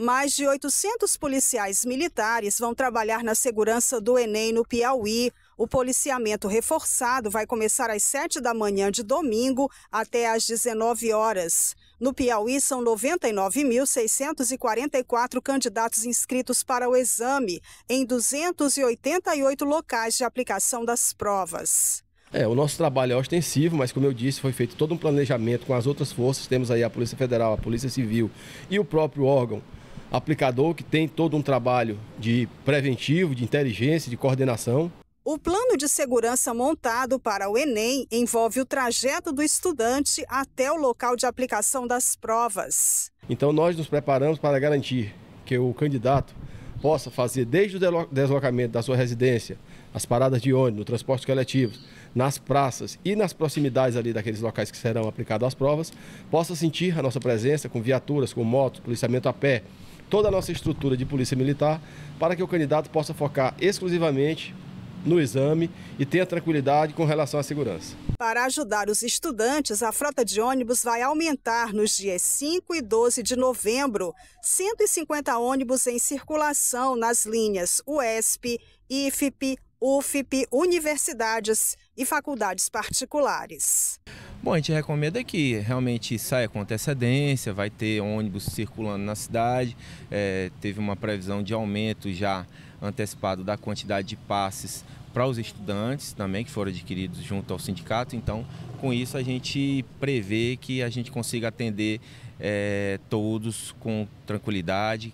Mais de 800 policiais militares vão trabalhar na segurança do Enem no Piauí. O policiamento reforçado vai começar às 7 da manhã de domingo até às 19 horas. No Piauí, são 99.644 candidatos inscritos para o exame, em 288 locais de aplicação das provas. É, o nosso trabalho é ostensivo, mas como eu disse, foi feito todo um planejamento com as outras forças, temos aí a Polícia Federal, a Polícia Civil e o próprio órgão aplicador que tem todo um trabalho de preventivo, de inteligência, de coordenação. O plano de segurança montado para o Enem envolve o trajeto do estudante até o local de aplicação das provas. Então, nós nos preparamos para garantir que o candidato possa fazer desde o deslocamento da sua residência, as paradas de ônibus, transporte coletivo, nas praças e nas proximidades ali daqueles locais que serão aplicadas as provas, possa sentir a nossa presença com viaturas, com motos, policiamento a pé, toda a nossa estrutura de polícia militar para que o candidato possa focar exclusivamente no exame e tenha tranquilidade com relação à segurança. Para ajudar os estudantes, a frota de ônibus vai aumentar nos dias 5 e 12 de novembro. 150 ônibus em circulação nas linhas UESP, IFP, UFP, universidades e faculdades particulares. Bom, a gente recomenda que realmente saia com antecedência, vai ter ônibus circulando na cidade, é, teve uma previsão de aumento já antecipado da quantidade de passes para os estudantes também, que foram adquiridos junto ao sindicato. Então, com isso, a gente prevê que a gente consiga atender é, todos com tranquilidade,